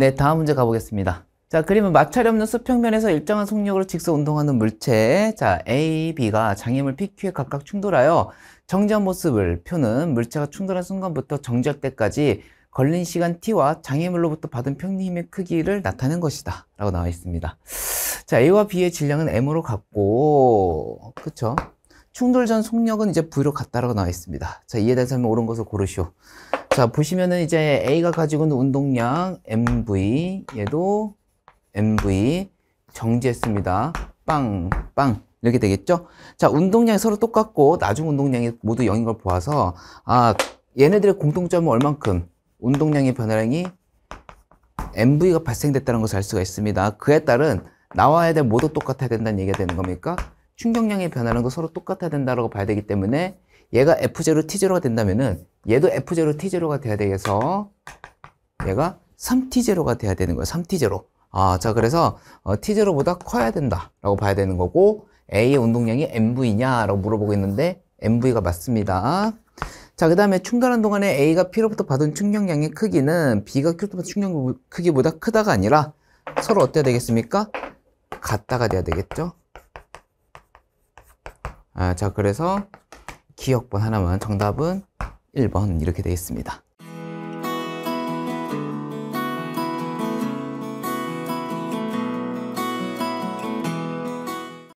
네, 다음 문제 가보겠습니다. 자, 그림은 마찰이 없는 수평면에서 일정한 속력으로 직선 운동하는 물체 자, A, B가 장애물 PQ에 각각 충돌하여 정지한 모습을 표는 물체가 충돌한 순간부터 정지할 때까지 걸린 시간 T와 장애물로부터 받은 평균 힘의 크기를 나타낸 것이다 라고 나와 있습니다 자 A와 B의 질량은 M으로 같고 그쵸 충돌 전 속력은 이제 V로 같다라고 나와 있습니다 자 이에 대한 설명 옳은 것을 고르시오 자 보시면은 이제 A가 가지고 있는 운동량 MV 얘도 MV 정지했습니다 빵 빵 이렇게 되겠죠 자 운동량이 서로 똑같고 나중 운동량이 모두 0인 걸 보아서 아 얘네들의 공통점은 얼만큼 운동량의 변화량이 MV가 발생됐다는 것을 알 수가 있습니다 그에 따른 나와야 될 모두 똑같아야 된다는 얘기가 되는 겁니까 충격량의 변화는 거 서로 똑같아야 된다고 봐야 되기 때문에 얘가 F0, T0가 된다면은 얘도 F0, T0가 돼야 되겠어 얘가 3T0가 돼야 되는 거야 3T0. 아, 자, 그래서 어, T0보다 커야 된다라고 봐야 되는 거고 A의 운동량이 MV냐라고 물어보고 있는데 MV가 맞습니다. 자, 그 다음에 충돌한 동안에 A가 P로부터 받은 충격량의 크기는 B가 Q로부터 충격 크기보다 크다가 아니라 서로 어때야 되겠습니까? 같다가 돼야 되겠죠? 아, 자, 그래서 기억번 하나만 정답은 1번 이렇게 되어 있습니다.